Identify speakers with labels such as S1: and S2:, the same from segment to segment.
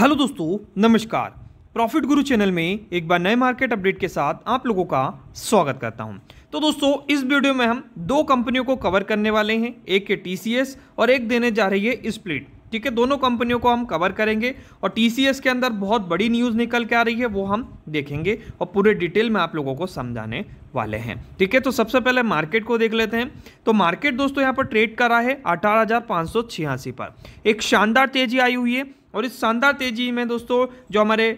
S1: hello दोस्तों नमस्कार profit गुरु चैनल में एक बार नए मार्केट अपडेट के साथ आप लोगों का स्वागत करता हूं तो दोस्तों इस वीडियो में हम दो कंपनियों को कवर करने वाले हैं एक है टीसीएस और एक देने जा रही है स्प्लिट ठीक है दोनों कंपनियों को हम कवर करेंगे और टीसीएस के अंदर बहुत बड़ी न्यूज़ निकल के आ रही है वो हम देखेंगे और पूरे डिटेल में आप लोगों को समझाने वाले हैं ठीक है तो सबसे पहले मार्केट को देख लेते हैं तो मार्केट दोस्तों यहाँ पर ट्रेड करा है अठारह पर एक शानदार तेजी आई हुई है और इस शानदार तेज़ी में दोस्तों जो हमारे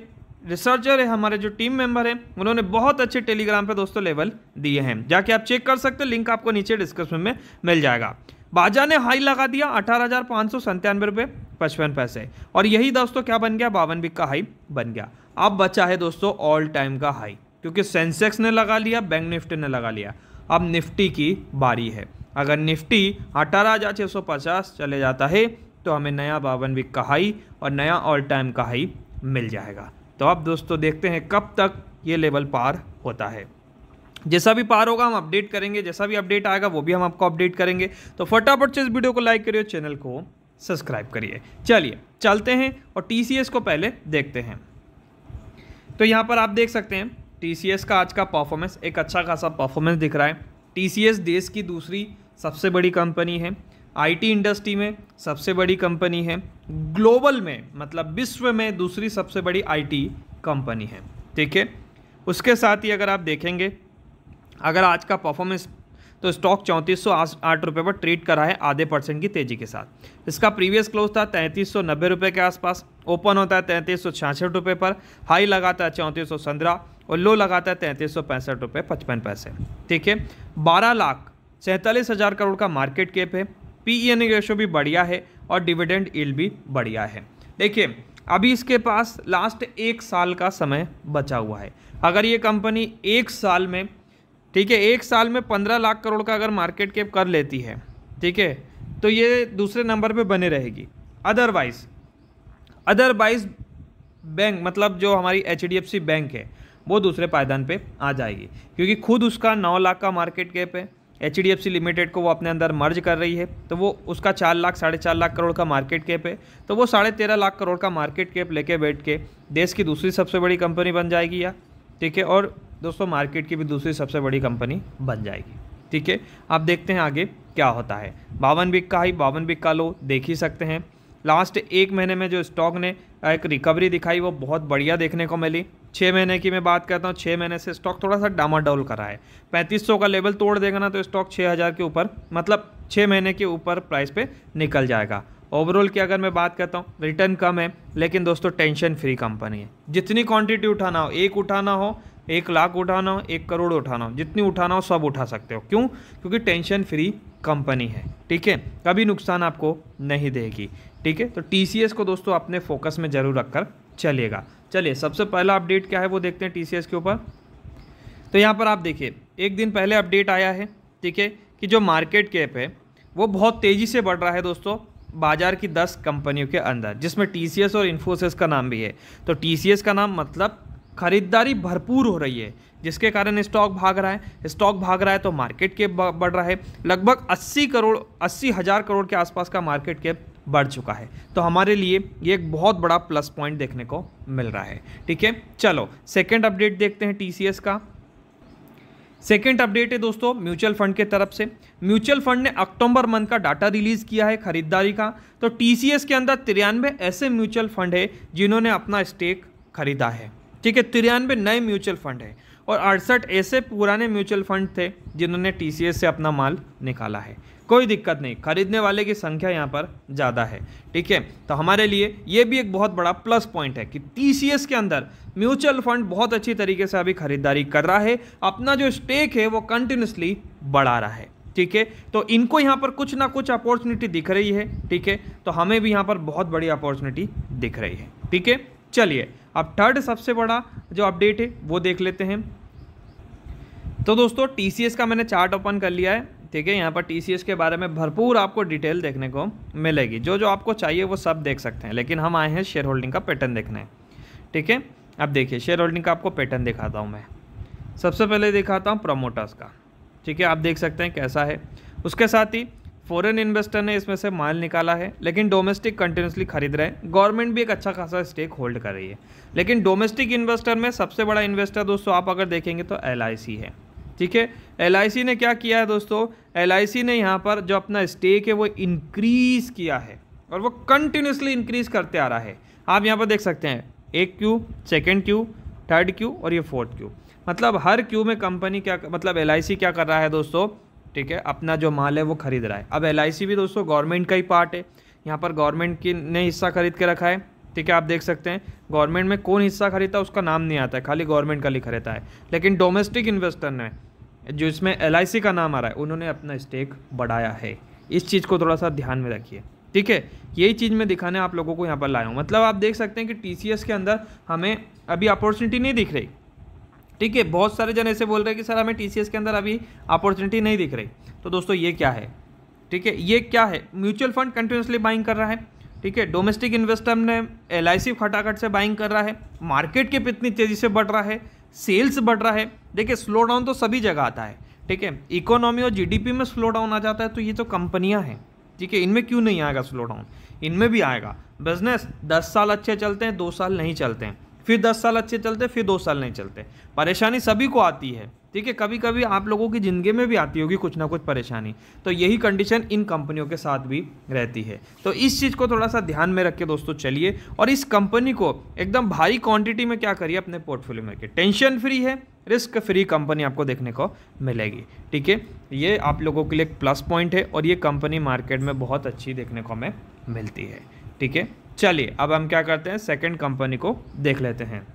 S1: रिसर्चर है हमारे जो टीम मेंबर है उन्होंने बहुत अच्छे टेलीग्राम पर दोस्तों लेवल दिए हैं जाके आप चेक कर सकते हो लिंक आपको नीचे डिस्क्रिप्शन में मिल जाएगा बाजा ने हाई लगा दिया अठारह हज़ार पाँच सौ संतानवे रुपये पचपन पैसे और यही दोस्तों क्या बन गया बावन बिक का हाई बन गया अब बचा है दोस्तों ऑल टाइम का हाई क्योंकि सेंसेक्स ने लगा लिया बैंक निफ्टी ने लगा लिया अब निफ्टी की बारी है अगर निफ्टी अठारह हज़ार छः सौ पचास चले जाता है तो हमें नया बावन वीक का हाई और नया ऑल टाइम का हाई मिल जाएगा तो अब दोस्तों देखते हैं कब तक ये लेवल पार होता है जैसा भी पार होगा हम अपडेट करेंगे जैसा भी अपडेट आएगा वो भी हम आपको अपडेट करेंगे तो फटाफट से इस वीडियो को लाइक करिए चैनल को सब्सक्राइब करिए चलिए चलते हैं और टी को पहले देखते हैं तो यहाँ पर आप देख सकते हैं टी का आज का परफॉर्मेंस एक अच्छा खासा परफॉर्मेंस दिख रहा है टी देश की दूसरी सबसे बड़ी कंपनी है आईटी इंडस्ट्री में सबसे बड़ी कंपनी है ग्लोबल में मतलब विश्व में दूसरी सबसे बड़ी आईटी कंपनी है ठीक है उसके साथ ही अगर आप देखेंगे अगर आज का परफॉर्मेंस तो स्टॉक चौंतीस सौ आठ रुपये पर ट्रेड करा है आधे परसेंट की तेजी के साथ इसका प्रीवियस क्लोज था तैंतीस सौ नब्बे रुपये के आसपास ओपन होता है तैंतीस सौ छियासठ रुपये पर हाई लगाता है चौंतीस सौ सन्द्रह और लो लगाता है तैंतीस सौ पैंसठ रुपये पचपन पैसे ठीक है बारह लाख सैंतालीस हज़ार करोड़ का मार्केट कैप है पी ई एन रेशो भी बढ़िया है और डिविडेंड इल भी बढ़िया है देखिए अभी इसके पास लास्ट एक साल का समय बचा हुआ है अगर ये कंपनी एक साल में ठीक है एक साल में पंद्रह लाख करोड़ का अगर मार्केट कैप कर लेती है ठीक है तो ये दूसरे नंबर पे बने रहेगी अदरवाइज अदरवाइज बैंक मतलब जो हमारी एच बैंक है वो दूसरे पायदान पे आ जाएगी क्योंकि खुद उसका नौ लाख का मार्केट कैप है एच लिमिटेड को वो अपने अंदर मर्ज कर रही है तो वो उसका चार लाख साढ़े चार लाख करोड़ का मार्केट कैप है तो वो साढ़े तेरह लाख करोड़ का मार्केट कैप लेके बैठ के देश की दूसरी सबसे बड़ी कंपनी बन जाएगी या ठीक है और दोस्तों मार्केट की भी दूसरी सबसे बड़ी कंपनी बन जाएगी ठीक है आप देखते हैं आगे क्या होता है बावन बिक का ही बावन बिक का लो देख ही सकते हैं लास्ट एक महीने में जो स्टॉक ने एक रिकवरी दिखाई वो बहुत बढ़िया देखने को मिली छः महीने की मैं बात करता हूँ छः महीने से स्टॉक थोड़ा सा डामाडोल करा है पैंतीस सौ का लेवल तोड़ देगा ना तो स्टॉक छः हज़ार के ऊपर मतलब छः महीने के ऊपर प्राइस पर निकल जाएगा ओवरऑल की अगर मैं बात करता हूँ रिटर्न कम है लेकिन दोस्तों टेंशन फ्री कंपनी है जितनी क्वांटिटी उठाना हो एक उठाना हो एक लाख उठाना हो एक करोड़ उठाना हो जितनी उठाना हो सब उठा सकते हो क्यों क्योंकि टेंशन फ्री कंपनी है ठीक है कभी नुकसान आपको नहीं देगी ठीक है तो टी को दोस्तों अपने फोकस में ज़रूर रखकर चलेगा चलिए सबसे पहला अपडेट क्या है वो देखते हैं टीसीएस के ऊपर तो यहाँ पर आप देखिए एक दिन पहले अपडेट आया है ठीक है कि जो मार्केट कैप है वो बहुत तेज़ी से बढ़ रहा है दोस्तों बाजार की 10 कंपनियों के अंदर जिसमें टीसीएस और इन्फोसिस का नाम भी है तो टीसीएस का नाम मतलब खरीदारी भरपूर हो रही है जिसके कारण स्टॉक भाग रहा है स्टॉक भाग रहा है तो मार्केट कैप बढ़ रहा है लगभग 80 करोड़ अस्सी हज़ार करोड़ के आसपास का मार्केट कैप बढ़ चुका है तो हमारे लिए ये एक बहुत बड़ा प्लस पॉइंट देखने को मिल रहा है ठीक है चलो सेकेंड अपडेट देखते हैं टी का सेकेंड अपडेट है दोस्तों म्यूचुअल फंड के तरफ से म्यूचुअल फंड ने अक्टूबर मंथ का डाटा रिलीज किया है खरीदारी का तो टीसीएस के अंदर तिरानवे ऐसे म्यूचुअल फंड है जिन्होंने अपना स्टेक खरीदा है ठीक है तिरानवे नए म्यूचुअल फंड हैं और अड़सठ ऐसे पुराने म्यूचुअल फंड थे जिन्होंने टी से अपना माल निकाला है कोई दिक्कत नहीं खरीदने वाले की संख्या यहाँ पर ज़्यादा है ठीक है तो हमारे लिए ये भी एक बहुत बड़ा प्लस पॉइंट है कि टी के अंदर म्यूचुअल फंड बहुत अच्छी तरीके से अभी खरीदारी कर रहा है अपना जो स्टेक है वो कंटिन्यूसली बढ़ा रहा है ठीक है तो इनको यहाँ पर कुछ ना कुछ अपॉर्चुनिटी दिख रही है ठीक है तो हमें भी यहाँ पर बहुत बड़ी अपॉर्चुनिटी दिख रही है ठीक है चलिए अब थर्ड सबसे बड़ा जो अपडेट है वो देख लेते हैं तो दोस्तों टी का मैंने चार्ट ओपन कर लिया है ठीक है यहाँ पर टी के बारे में भरपूर आपको डिटेल देखने को मिलेगी जो जो आपको चाहिए वो सब देख सकते हैं लेकिन हम आए हैं शेयर होल्डिंग का पैटर्न देखने ठीक है अब देखिए शेयर होल्डिंग का आपको पैटर्न दिखाता हूँ मैं सबसे पहले दिखाता हूँ प्रमोटर्स का ठीक है आप देख सकते हैं कैसा है उसके साथ ही फॉरेन इन्वेस्टर ने इसमें से माल निकाला है लेकिन डोमेस्टिक कंटिन्यूसली खरीद रहे हैं गवर्नमेंट भी एक अच्छा खासा स्टेक होल्ड कर रही है लेकिन डोमेस्टिक इन्वेस्टर में सबसे बड़ा इन्वेस्टर दोस्तों आप अगर देखेंगे तो एल है ठीक है एल ने क्या किया है दोस्तों एल ने यहाँ पर जो अपना स्टेक है वो इनक्रीज़ किया है और वो कंटिन्यूसली इंक्रीज़ करते आ रहा है आप यहाँ पर देख सकते हैं एक Q second Q third Q और ये फोर्थ क्यू मतलब हर क्यू में कंपनी क्या मतलब एल क्या कर रहा है दोस्तों ठीक है अपना जो माल है वो ख़रीद रहा है अब एल भी दोस्तों गवर्नमेंट का ही पार्ट है यहाँ पर गवर्नमेंट की ने हिस्सा खरीद के रखा है ठीक है आप देख सकते हैं गवर्नमेंट में कौन हिस्सा खरीदता है उसका नाम नहीं आता है खाली गवर्नमेंट का लिखा रहता है लेकिन डोमेस्टिक इन्वेस्टर ने जो इसमें एल का नाम आ रहा है उन्होंने अपना स्टेक बढ़ाया है इस चीज़ को थोड़ा सा ध्यान में रखिए ठीक है यही चीज़ मैं दिखाने आप लोगों को यहाँ पर लाया हूँ मतलब आप देख सकते हैं कि टी के अंदर हमें अभी अपॉर्चुनिटी नहीं दिख रही ठीक है बहुत सारे जन ऐसे बोल रहे हैं कि सर हमें टी के अंदर अभी अपॉर्चुनिटी नहीं दिख रही तो दोस्तों ये क्या है ठीक है ये क्या है म्यूचुअल फंड कंटिन्यूसली बाइंग कर रहा है ठीक है डोमेस्टिक इन्वेस्टर ने एल आई सी खटाखट से बाइंग कर रहा है मार्केट के इतनी तेज़ी से बढ़ रहा है सेल्स बढ़ रहा है देखिए स्लो डाउन तो सभी जगह आता है ठीक है इकोनॉमी और जीडीपी में स्लो डाउन आ जाता है तो ये तो कंपनियां हैं ठीक है इनमें क्यों नहीं आएगा स्लो डाउन इनमें भी आएगा बिजनेस दस साल अच्छे चलते हैं दो साल नहीं चलते हैं फिर दस साल अच्छे चलते फिर दो साल नहीं चलते परेशानी सभी को आती है ठीक है कभी कभी आप लोगों की ज़िंदगी में भी आती होगी कुछ ना कुछ परेशानी तो यही कंडीशन इन कंपनियों के साथ भी रहती है तो इस चीज़ को थोड़ा सा ध्यान में रख के दोस्तों चलिए और इस कंपनी को एकदम भारी क्वांटिटी में क्या करिए अपने पोर्टफोलियो में के टेंशन फ्री है रिस्क फ्री कंपनी आपको देखने को मिलेगी ठीक है ये आप लोगों के लिए एक प्लस पॉइंट है और ये कंपनी मार्केट में बहुत अच्छी देखने को हमें मिलती है ठीक है चलिए अब हम क्या करते हैं सेकेंड कंपनी को देख लेते हैं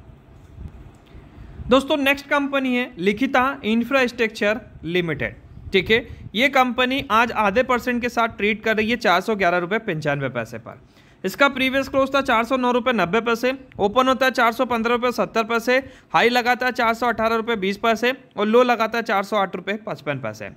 S1: दोस्तों नेक्स्ट कंपनी है लिखिता इंफ्रास्ट्रक्चर लिमिटेड ठीक है ये कंपनी आज आधे परसेंट के साथ ट्रीट कर रही है चार सौ ग्यारह रुपये पंचानवे पैसे पर इसका प्रीवियस क्लोज था चार सौ नौ रुपये नब्बे पैसे ओपन होता है चार सौ पंद्रह रुपये सत्तर पैसे हाई लगाता है चार सौ अठारह रुपये बीस पैसे और लो लगाता है चार सौ आठ रुपये पचपन पैसे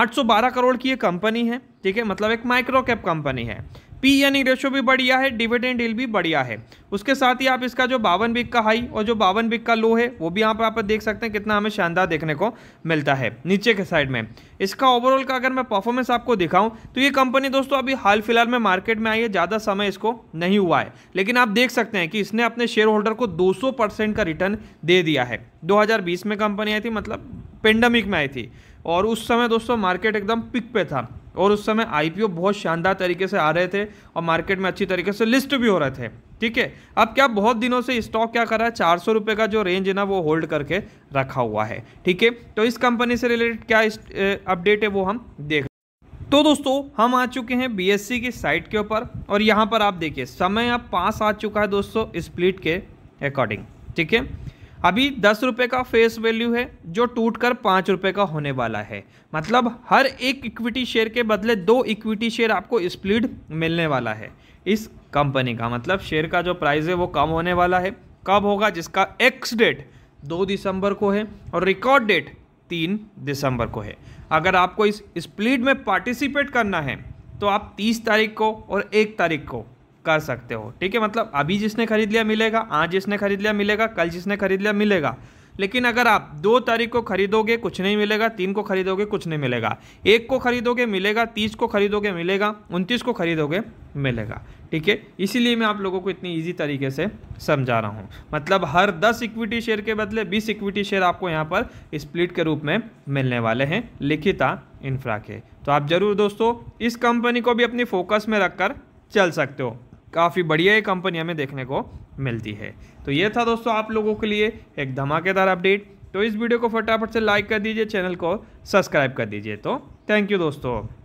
S1: आठ सौ बारह करोड़ की ये कंपनी है ठीक है मतलब एक माइक्रो कैप कंपनी है पी यानी रेशो भी बढ़िया है डिविडेंड डील भी बढ़िया है उसके साथ ही आप इसका जो बावन बिक का हाई और जो बावन बिक का लो है वो भी यहाँ पर आप देख सकते हैं कितना हमें शानदार देखने को मिलता है नीचे के साइड में इसका ओवरऑल का अगर मैं परफॉर्मेंस आपको दिखाऊं तो ये कंपनी दोस्तों अभी हाल फिलहाल में मार्केट में आई है ज़्यादा समय इसको नहीं हुआ है लेकिन आप देख सकते हैं कि इसने अपने शेयर होल्डर को दो परसेंट का रिटर्न दे दिया है दो में कंपनी आई थी मतलब पेंडेमिक में आई थी और उस समय दोस्तों मार्केट एकदम पिक पे था और उस समय आईपीओ बहुत शानदार तरीके से आ रहे थे और मार्केट में अच्छी तरीके से लिस्ट भी हो रहे थे ठीक है अब क्या बहुत दिनों से स्टॉक क्या कर रहा है चार सौ का जो रेंज है ना वो होल्ड करके रखा हुआ है ठीक है तो इस कंपनी से रिलेटेड क्या अपडेट है वो हम देख तो दोस्तों हम आ चुके हैं बीएससी की साइट के ऊपर और यहाँ पर आप देखिए समय अब पास आ चुका है दोस्तों स्प्लिट के अकॉर्डिंग ठीक है अभी दस रुपये का फेस वैल्यू है जो टूट कर पाँच रुपये का होने वाला है मतलब हर एक इक्विटी शेयर के बदले दो इक्विटी शेयर आपको स्प्लिट मिलने वाला है इस कंपनी का मतलब शेयर का जो प्राइस है वो कम होने वाला है कब होगा जिसका एक्स डेट दो दिसंबर को है और रिकॉर्ड डेट तीन दिसंबर को है अगर आपको इस स्प्लिट में पार्टिसिपेट करना है तो आप तीस तारीख को और एक तारीख को कर सकते हो ठीक है मतलब अभी जिसने खरीद लिया मिलेगा आज जिसने खरीद लिया मिलेगा कल जिसने खरीद लिया मिलेगा लेकिन अगर आप दो तारीख को खरीदोगे कुछ नहीं मिलेगा तीन को खरीदोगे कुछ नहीं मिलेगा एक को खरीदोगे मिलेगा तीस को खरीदोगे मिलेगा उनतीस को खरीदोगे मिलेगा ठीक है इसीलिए मैं आप लोगों को इतनी इजी तरीके से समझा रहा हूँ मतलब हर दस इक्विटी शेयर के बदले बीस इक्विटी शेयर आपको यहाँ पर स्प्लिट के रूप में मिलने वाले हैं लिखिता इन्फ्रा के तो आप ज़रूर दोस्तों इस कंपनी को भी अपनी फोकस में रखकर चल सकते हो काफ़ी बढ़िया ही कंपनी हमें देखने को मिलती है तो ये था दोस्तों आप लोगों के लिए एक धमाकेदार अपडेट तो इस वीडियो को फटाफट से लाइक कर दीजिए चैनल को सब्सक्राइब कर दीजिए तो थैंक यू दोस्तों